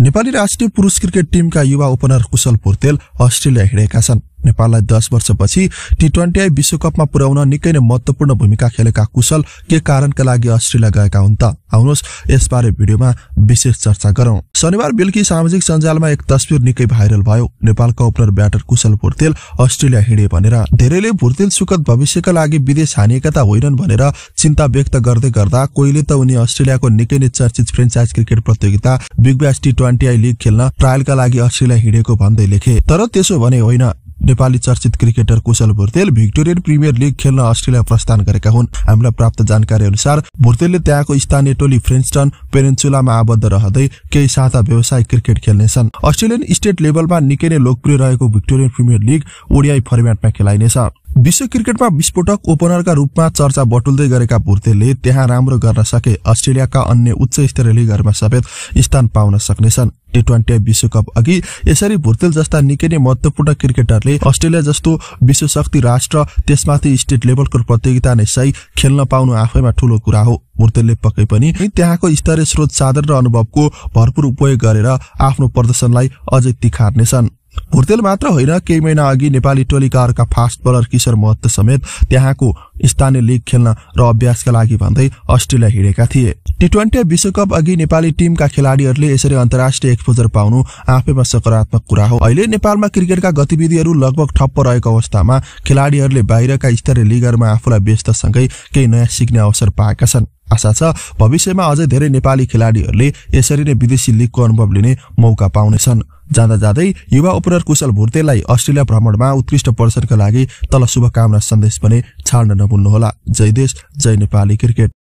नेपाली राष्ट्रिय पुरुष क्रिकेट टिमका युवा ओपनर कुशल पोर्तेल अस्ट्रेलिया हिँडेका छन् नेपाललाई दस वर्षपछि टी ट्वेन्टी विश्वकपमा पुर्याउन निकै नै महत्वपूर्ण भूमिका खेलेका कुशल के कारणका लागि अस्ट्रेलिया गएका हुन् त आउनुहोस् यसबारे भिडियोमा विशेष चर्चा गरौं शनिबार बेलुकी सामाजिक सञ्जालमा एक तस्विर निकै भाइरल भयो नेपालका opener batter Kushal Bhurtel Australia हिँडे भनेर धेरैले भुर्तेल सुखद भविष्यका लागि विदेश हानिएका त होइनन् भनेर चिन्ता व्यक्त गर्दै गर्दा कोहीले त उनी अस्ट्रेलियाको निकै नै चर्चित फ्रेन्चाइज क्रिकेट प्रतियोगिता big bash T twenty league खेल्न ट्रायलका लागि अस्ट्रेलिया हिँडेको भन्दै लेखे तर त्यसो भने होइन नेपाली चर्चित cricketer Kushal Bhurtel Victorian premier league खेल्न अस्ट्रेलिया प्रस्थान गरेका हुन् हामीलाई प्राप्त जानकारी अनुसार भुर्तेलले त्यहाँको स्थानीय टोली फ्रेन्सटन पेरेन्चुलामा आबद्ध रहँदै केही साता व्यवसायिक क्रिकेट खेल्नेछन् अस्ट्रेलियन स्टेट लेभलमा निकै नै लोकप्रिय रहेको भिक्टोरियन प्रिमियर लिग ओडियाई फर्मेटमा खेलाइनेछ विश्व क्रिकेटमा विस्फोटक ओपनरका रूपमा चर्चा बटुल्दै गरेका भुर्तेले त्यहाँ राम्रो गर्न सके अस्ट्रेलियाका अन्य उच्च स्तरीय लिगहरूमा समेत स्थान पाउन सक्नेछन् टी ट्वेन्टी विश्वकप अघि यसरी भुर्तेल जस्ता निकै नै महत्वपूर्ण क्रिकेटरले अस्ट्रेलिया जस्तो विश्वशक्ति राष्ट्र त्यसमाथि स्टेट लेभलको प्रतियोगिता नै सही खेल्न पाउनु आफैमा ठूलो कुरा हो भुर्तेलले पक्कै पनि त्यहाँको स्तरीय स्रोत साधन र अनुभवको भरपूर उपयोग गरेर आफ्नो प्रदर्शनलाई अझै तिखार्नेछन् भुर्तेल मात्र होइन केही महिना अघि नेपाली टोलीकारका फास्ट बलर किशोर महत्त समेत त्यहाँको स्थानीय लिग खेल्न र अभ्यासका लागि भन्दै अस्ट्रेलिया हिँडेका थिए टी ट्वेन्टी विश्वकप अघि नेपाली टिमका खेलाडीहरूले यसरी अन्तर्राष्ट्रिय एक्सपोजर पाउनु आफैमा सकारात्मक कुरा हो अहिले नेपालमा क्रिकेटका गतिविधिहरू लगभग ठप्प रहेको अवस्थामा खेलाडीहरूले बाहिरका स्तरीय लिगहरूमा आफूलाई व्यस्तसँगै केही नयाँ सिक्ने अवसर पाएका छन् आशा छ भविष्यमा अझै धेरै नेपाली खेलाडीहरूले यसरी नै विदेशी लिगको अनुभव लिने मौका पाउनेछन् जाँदा जाँदै युवा ओपनर कुशल भुर्तेलाई अस्ट्रेलिया भ्रमणमा उत्कृष्ट प्रदर्शनका लागि तल शुभकामना सन्देश पनि छाड्न नभुल्नुहोला जय देश जय नेपाली क्रिकेट